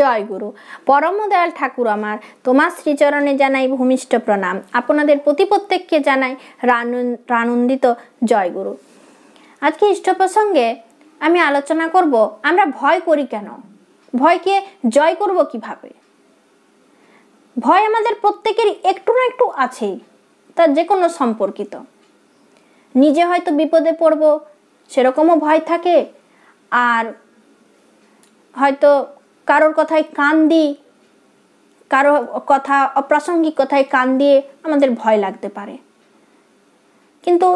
জয় গুরু পরম দয়াল ঠাকুর আমার তোমার শ্রীচরণে জানাই ভূমিষ্ঠ প্রণাম আপনাদের প্রতি প্রত্যেককে জানাই রানন্দিত জয় গুরু আজকে ইষ্ট প্রসঙ্গে আমি আলোচনা করব আমরা ভয় করি কেন ভয়কে জয় করব কিভাবে ভয় আমাদের প্রত্যেকের একটু না একটু আছেই তার যে কোনো সম্পর্কিত নিজে হয়তো বিপদে পড়ব সেরকমও ভয় থাকে আর হয়তো কারোর কথায় কান দিই কারো কথা অপ্রাসঙ্গিক কথায় কান দিয়ে আমাদের ভয় লাগতে পারে কিন্তু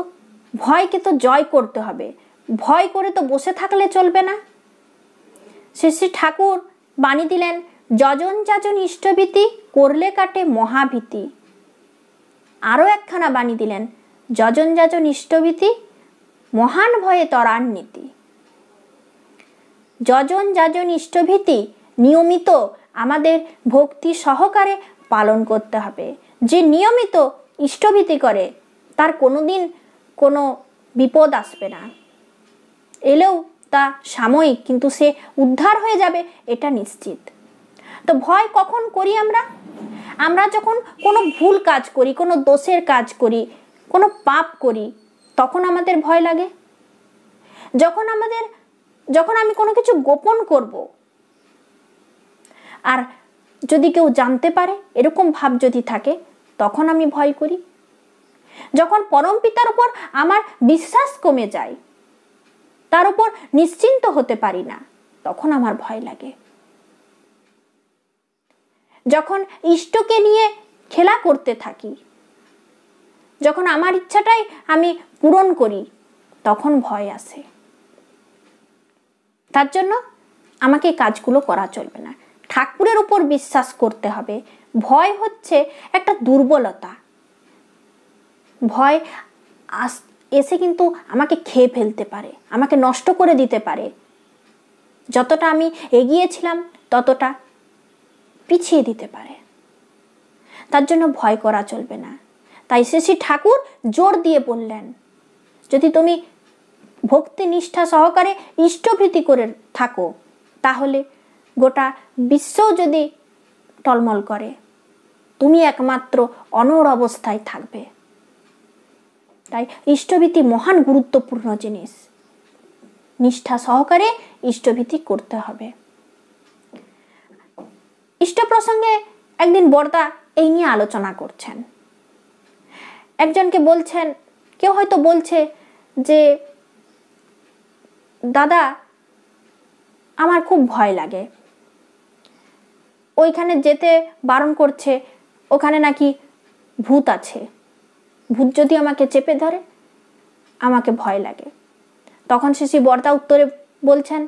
ভয়কে তো জয় করতে হবে ভয় করে তো বসে থাকলে চলবে না শ্রী শ্রী ঠাকুর বাণী দিলেন যজন যাজন ইষ্টভীতি করলে কাটে মহাভীতি আরও একখানা বাণী দিলেন যজন যাজন ইষ্টভীতি মহান ভয়ে তরান্বিতি যজন যাজন ইষ্টভীতি নিয়মিত আমাদের ভক্তি সহকারে পালন করতে হবে যে নিয়মিত ইষ্টভীতি করে তার কোনো দিন কোনো বিপদ আসবে না এলেও তা সাময়িক কিন্তু সে উদ্ধার হয়ে যাবে এটা নিশ্চিত তো ভয় কখন করি আমরা আমরা যখন কোনো ভুল কাজ করি কোনো দোষের কাজ করি কোনো পাপ করি তখন আমাদের ভয় লাগে যখন আমাদের যখন আমি কোনো কিছু গোপন করবো আর যদি কেউ জানতে পারে এরকম ভাব যদি থাকে তখন আমি ভয় করি যখন পরম পিতার উপর আমার বিশ্বাস কমে যায় তার উপর নিশ্চিন্ত হতে পারি না তখন আমার ভয় লাগে যখন ইষ্টকে নিয়ে খেলা করতে থাকি যখন আমার ইচ্ছাটাই আমি পূরণ করি তখন ভয় আসে তার জন্য আমাকে কাজগুলো করা চলবে না ঠাকুরের উপর বিশ্বাস করতে হবে ভয় হচ্ছে একটা দুর্বলতা ভয় আস এসে কিন্তু আমাকে খেয়ে ফেলতে পারে আমাকে নষ্ট করে দিতে পারে যতটা আমি এগিয়েছিলাম ততটা পিছিয়ে দিতে পারে তার জন্য ভয় করা চলবে না তাই শ্রী শ্রী ঠাকুর জোর দিয়ে বললেন যদি তুমি ভক্তি নিষ্ঠা সহকারে ইষ্টভীতি করে থাকো তাহলে গোটা বিশ্ব যদি টলমল করে তুমি একমাত্র অনর অবস্থায় থাকবে তাই ইষ্টভীতি মহান গুরুত্বপূর্ণ জিনিস নিষ্ঠা সহকারে ইষ্টভীতি করতে হবে ইষ্ট প্রসঙ্গে একদিন বর্দা এই নিয়ে আলোচনা করছেন একজনকে বলছেন কেউ হয়তো বলছে যে দাদা আমার খুব ভয় লাগে ওইখানে যেতে বারণ করছে ওখানে নাকি ভূত আছে ভূত যদি আমাকে চেপে ধরে আমাকে ভয় লাগে তখন শিশি বর্দা উত্তরে বলছেন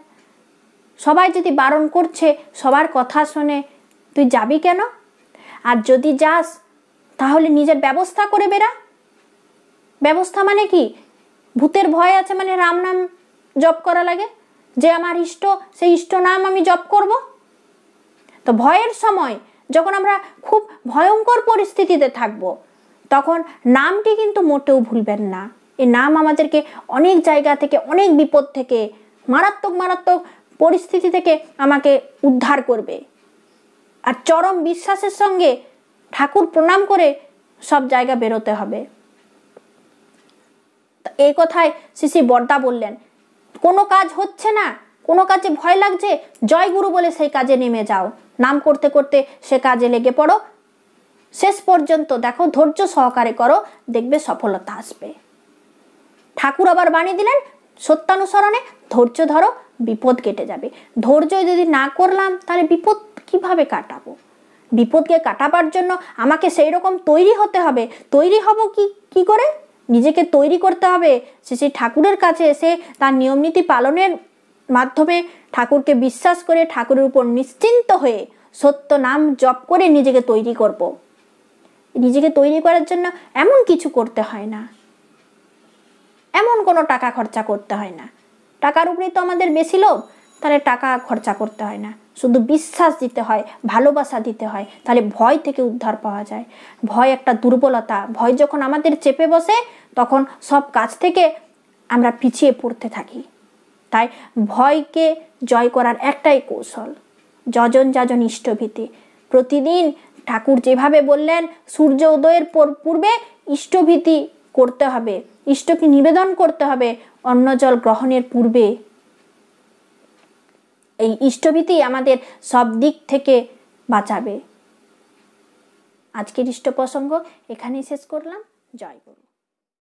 সবাই যদি বারণ করছে সবার কথা শুনে তুই যাবি কেন আর যদি যাস তাহলে নিজের ব্যবস্থা করে বেরা ব্যবস্থা মানে কি ভূতের ভয় আছে মানে রাম নাম জপ করা লাগে যে আমার ইষ্ট সেই ইষ্ট নাম আমি জপ করবো তো ভয়ের সময় যখন আমরা খুব ভয়ঙ্কর পরিস্থিতিতে থাকব তখন নামটি কিন্তু মোটেও ভুলবেন না এই নাম আমাদেরকে অনেক জায়গা থেকে অনেক বিপদ থেকে মারাত্মক মারাত্মক পরিস্থিতি থেকে আমাকে উদ্ধার করবে আর চরম বিশ্বাসের সঙ্গে ঠাকুর প্রণাম করে সব জায়গা বেরোতে হবে এই কথায় শ্রী বর্দা বললেন কোনো কাজ হচ্ছে না কোনো কাজে ভয় লাগছে জয় গুরু বলে সেই কাজে নেমে যাও নাম করতে করতে সে কাজে লেগে পড়ো শেষ পর্যন্ত দেখো ধৈর্য সহকারে করো দেখবে সফলতা আসবে ঠাকুর আবার বাণী দিলেন সত্যানুসরণে ধৈর্য ধরো বিপদ কেটে যাবে ধৈর্য যদি না করলাম তাহলে বিপদ কিভাবে কাটাবো বিপদকে কাটাবার জন্য আমাকে সেই রকম তৈরি হতে হবে তৈরি হব কি কি করে নিজেকে তৈরি করতে হবে সে সেই ঠাকুরের কাছে এসে তার নিয়মনীতি পালনের মাধ্যমে ঠাকুরকে বিশ্বাস করে ঠাকুরের উপর নিশ্চিন্ত হয়ে সত্য নাম জপ করে নিজেকে তৈরি করব। নিজেকে তৈরি করার জন্য এমন কিছু করতে হয় না এমন কোনো টাকা খরচা করতে হয় না টাকার উপরেই তো আমাদের বেশি লোভ তাহলে টাকা খরচা করতে হয় না শুধু বিশ্বাস দিতে হয় ভালোবাসা দিতে হয় তাহলে ভয় থেকে উদ্ধার পাওয়া যায় ভয় একটা দুর্বলতা ভয় যখন আমাদের চেপে বসে তখন সব কাজ থেকে আমরা পিছিয়ে পড়তে থাকি তাই ভয়কে জয় করার একটাই কৌশল যজন যজন ইষ্টভীতি প্রতিদিন ঠাকুর যেভাবে বললেন সূর্য উদয়ের পূর্বে ইষ্টভীতি করতে হবে ইষ্টকে নিবেদন করতে হবে অন্ন জল গ্রহণের পূর্বে এই ইষ্টভীতি আমাদের সব দিক থেকে বাঁচাবে আজকের ইষ্ট প্রসঙ্গ এখানেই শেষ করলাম জয় গুরু